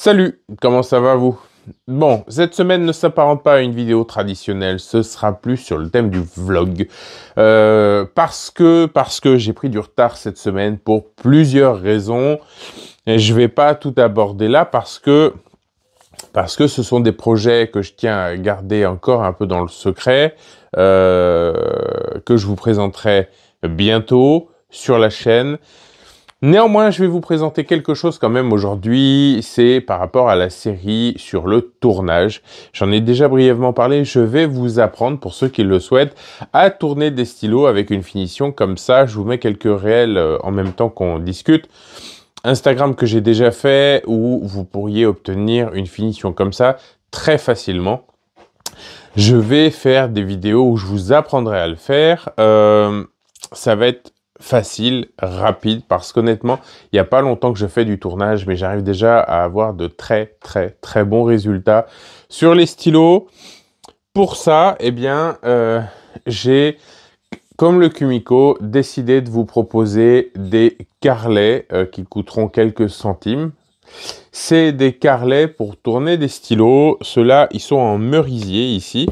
Salut, comment ça va vous Bon, cette semaine ne s'apparente pas à une vidéo traditionnelle, ce sera plus sur le thème du vlog. Euh, parce que, parce que j'ai pris du retard cette semaine pour plusieurs raisons. Je je vais pas tout aborder là parce que, parce que ce sont des projets que je tiens à garder encore un peu dans le secret, euh, que je vous présenterai bientôt sur la chaîne. Néanmoins, je vais vous présenter quelque chose quand même aujourd'hui, c'est par rapport à la série sur le tournage. J'en ai déjà brièvement parlé, je vais vous apprendre, pour ceux qui le souhaitent, à tourner des stylos avec une finition comme ça. Je vous mets quelques réels euh, en même temps qu'on discute. Instagram que j'ai déjà fait, où vous pourriez obtenir une finition comme ça très facilement. Je vais faire des vidéos où je vous apprendrai à le faire. Euh, ça va être facile, rapide, parce qu'honnêtement, il n'y a pas longtemps que je fais du tournage, mais j'arrive déjà à avoir de très, très, très bons résultats sur les stylos. Pour ça, eh bien, euh, j'ai, comme le Kumiko, décidé de vous proposer des carlets euh, qui coûteront quelques centimes. C'est des carlets pour tourner des stylos. Ceux-là, ils sont en merisier ici.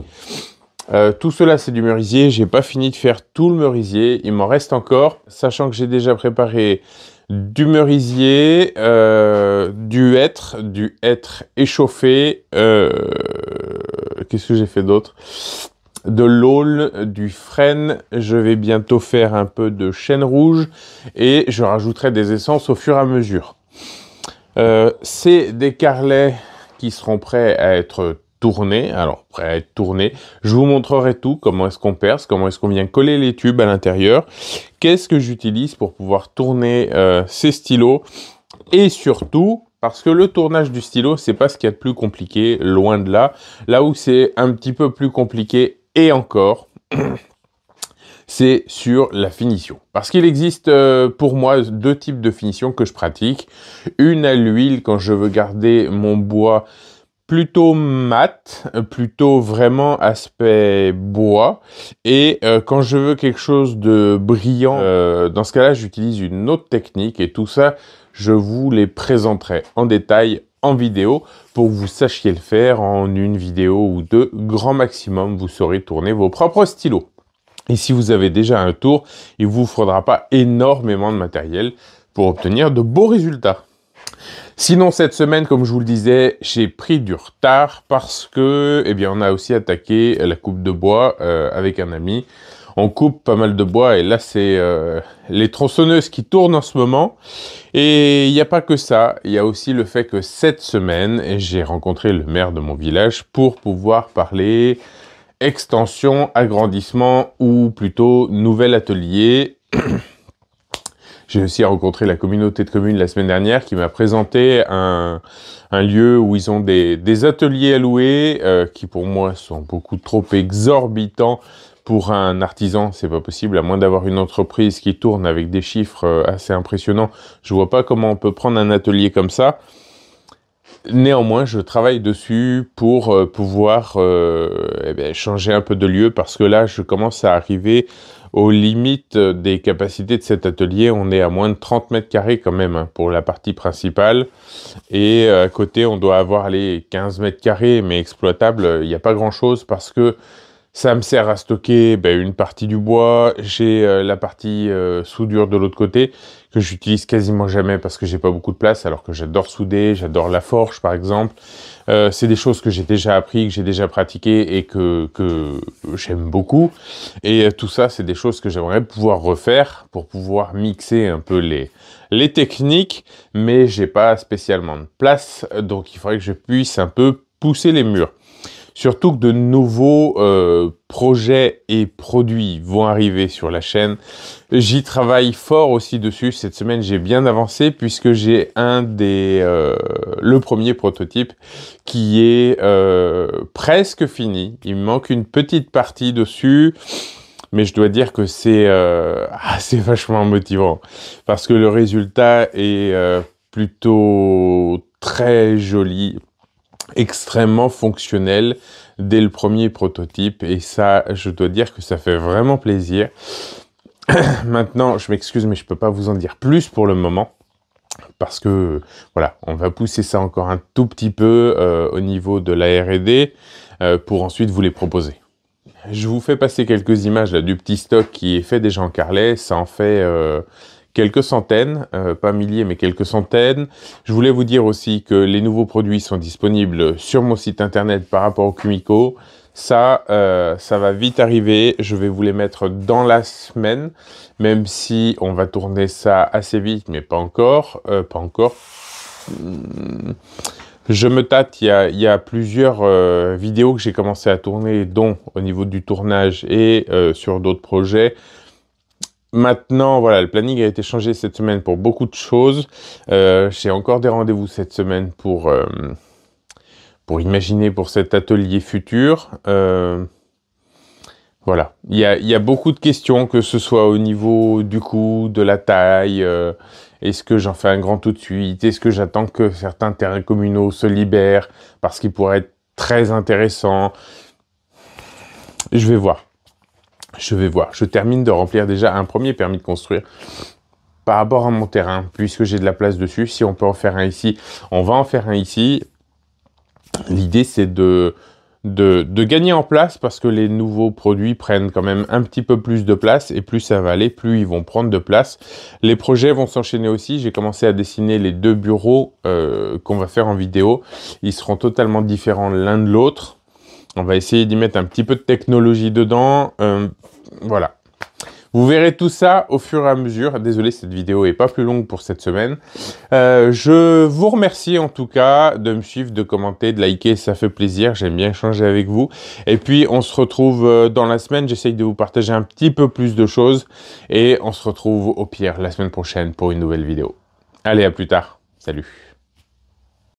Euh, tout cela, c'est du merisier. J'ai pas fini de faire tout le merisier. Il m'en reste encore, sachant que j'ai déjà préparé du merisier, euh, du hêtre, du hêtre échauffé. Euh, qu'est-ce que j'ai fait d'autre de l'aul, du frêne, je vais bientôt faire un peu de chêne rouge et je rajouterai des essences au fur et à mesure. c'est des carrelets qui seront prêts à être tourner. Alors, prêt à être tourné, je vous montrerai tout, comment est-ce qu'on perce, comment est-ce qu'on vient coller les tubes à l'intérieur, qu'est-ce que j'utilise pour pouvoir tourner euh, ces stylos, et surtout, parce que le tournage du stylo, c'est pas ce qu'il y a de plus compliqué, loin de là. Là où c'est un petit peu plus compliqué, et encore, c'est sur la finition. Parce qu'il existe euh, pour moi deux types de finition que je pratique. Une à l'huile quand je veux garder mon bois plutôt mat, euh, plutôt vraiment aspect bois. Et euh, quand je veux quelque chose de brillant, euh, dans ce cas-là, j'utilise une autre technique et tout ça, je vous les présenterai en détail en vidéo pour que vous sachiez le faire en une vidéo ou deux. Grand maximum, vous saurez tourner vos propres stylos. Et si vous avez déjà un tour, il vous faudra pas énormément de matériel pour obtenir de beaux résultats. Sinon, cette semaine, comme je vous le disais, j'ai pris du retard parce que, eh bien, on a aussi attaqué la coupe de bois euh, avec un ami. On coupe pas mal de bois et là, c'est euh, les tronçonneuses qui tournent en ce moment. Et il n'y a pas que ça, il y a aussi le fait que cette semaine, j'ai rencontré le maire de mon village pour pouvoir parler extension, agrandissement ou plutôt nouvel atelier. J'ai aussi rencontré la communauté de communes la semaine dernière qui m'a présenté un, un, lieu où ils ont des, ateliers à louer euh, qui pour moi sont beaucoup trop exorbitants pour un artisan, c'est pas possible, à moins d'avoir une entreprise qui tourne avec des chiffres euh, assez impressionnants. Je vois pas comment on peut prendre un atelier comme ça. Néanmoins, je travaille dessus pour euh, pouvoir eh ben, changer un peu de lieu parce que là, je commence à arriver aux limites des capacités de cet atelier. On est à moins de 30 mètres carrés quand même hein, pour la partie principale. Et euh, à côté, on doit avoir les 15 mètres carrés, mais exploitable il n'y a pas grand-chose parce que ça me sert à stocker ben, une partie du bois. J'ai euh, la partie euh, soudure de l'autre côté que j'utilise quasiment jamais parce que j'ai pas beaucoup de place, alors que j'adore souder, j'adore la forge par exemple. Euh, c'est des choses que j'ai déjà appris, que j'ai déjà pratiquées et que, que j'aime beaucoup. Et tout ça, c'est des choses que j'aimerais pouvoir refaire pour pouvoir mixer un peu les, les techniques, mais j'ai pas spécialement de place, donc il faudrait que je puisse un peu pousser les murs. Surtout que de nouveaux euh, projets et produits vont arriver sur la chaîne. J'y travaille fort aussi dessus. Cette semaine, j'ai bien avancé puisque j'ai un des... Euh, le premier prototype qui est euh, presque fini. Il me manque une petite partie dessus. Mais je dois dire que c'est assez ah, vachement motivant parce que le résultat est plutôt très joli extrêmement fonctionnel dès le premier prototype et ça je dois dire que ça fait vraiment plaisir. Maintenant, je m'excuse mais je peux pas vous en dire plus pour le moment parce que voilà, on va pousser ça encore un tout petit peu euh, au niveau de la R&D euh, pour ensuite vous les proposer. Je vous fais passer quelques images là, du petit stock qui est fait déjà en carlet, ça en fait euh, quelques centaines, euh, pas milliers, mais quelques centaines. Je voulais vous dire aussi que les nouveaux produits sont disponibles sur mon site internet par rapport au Kumiko. Ça, euh, ça va vite arriver. Je vais vous les mettre dans la semaine, même si on va tourner ça assez vite, mais pas encore, euh, pas encore. Hmm. Je me tâte, il y a plusieurs vidéos que j'ai commencé à tourner, dont au niveau du tournage et sur d'autres projets. Maintenant, voilà, le planning a été changé cette semaine pour beaucoup de choses. Euh, j'ai encore des rendez-vous cette semaine pour, euh, pour imaginer pour cet atelier futur. Euh, voilà, il y, a, il y a, beaucoup de questions, que ce soit au niveau du coût, de la taille, est-ce que j'en fais un grand tout de suite, est-ce que j'attends que certains terrains communaux se libèrent parce qu'ils pourraient être très intéressants. Je vais voir. Je vais voir. Je termine de remplir déjà un premier permis de construire par rapport à mon terrain, puisque j'ai de la place dessus. Si on peut en faire un ici, on va en faire un ici. L'idée, c'est de, de, gagner en place parce que les nouveaux produits prennent quand même un petit peu plus de place et plus ça va aller, plus ils vont prendre de place. Les projets vont s'enchaîner aussi. J'ai commencé à dessiner les deux bureaux euh, qu'on va faire en vidéo. Ils seront totalement différents l'un de l'autre. On va essayer d'y mettre un petit peu de technologie dedans. Euh, voilà. Vous verrez tout ça au fur et à mesure. Désolé, cette vidéo n'est pas plus longue pour cette semaine. Euh, je vous remercie en tout cas de me suivre, de commenter, de liker, ça fait plaisir. J'aime bien changer avec vous. Et puis, on se retrouve euh, dans la semaine. J'essaye de vous partager un petit peu plus de choses. Et on se retrouve au pire la semaine prochaine pour une nouvelle vidéo. Allez, à plus tard. Salut.